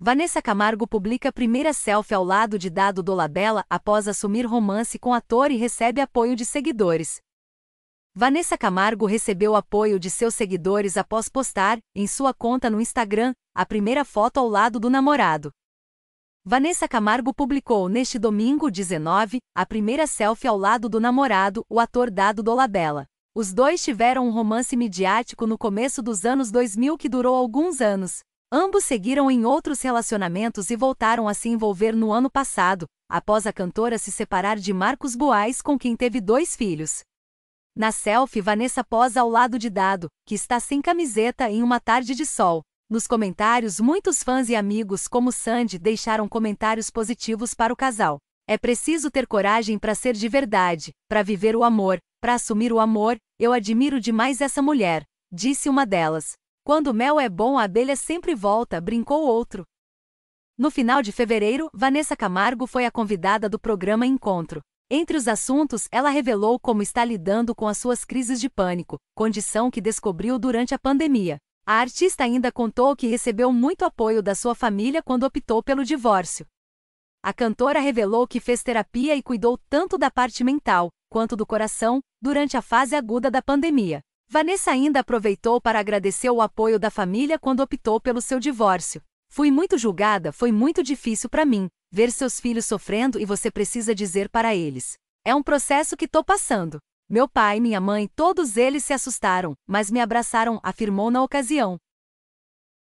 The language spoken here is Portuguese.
Vanessa Camargo publica primeira selfie ao lado de Dado Dolabella após assumir romance com ator e recebe apoio de seguidores. Vanessa Camargo recebeu apoio de seus seguidores após postar, em sua conta no Instagram, a primeira foto ao lado do namorado. Vanessa Camargo publicou neste domingo 19 a primeira selfie ao lado do namorado, o ator Dado Dolabella. Os dois tiveram um romance midiático no começo dos anos 2000 que durou alguns anos. Ambos seguiram em outros relacionamentos e voltaram a se envolver no ano passado, após a cantora se separar de Marcos Boais, com quem teve dois filhos. Na selfie, Vanessa posa ao lado de Dado, que está sem camiseta em uma tarde de sol. Nos comentários, muitos fãs e amigos como Sandy deixaram comentários positivos para o casal. É preciso ter coragem para ser de verdade, para viver o amor, para assumir o amor. Eu admiro demais essa mulher, disse uma delas. Quando o mel é bom, a abelha sempre volta, brincou outro. No final de fevereiro, Vanessa Camargo foi a convidada do programa Encontro. Entre os assuntos, ela revelou como está lidando com as suas crises de pânico, condição que descobriu durante a pandemia. A artista ainda contou que recebeu muito apoio da sua família quando optou pelo divórcio. A cantora revelou que fez terapia e cuidou tanto da parte mental, quanto do coração, durante a fase aguda da pandemia. Vanessa ainda aproveitou para agradecer o apoio da família quando optou pelo seu divórcio. Fui muito julgada, foi muito difícil para mim, ver seus filhos sofrendo e você precisa dizer para eles. É um processo que tô passando. Meu pai, minha mãe, todos eles se assustaram, mas me abraçaram, afirmou na ocasião.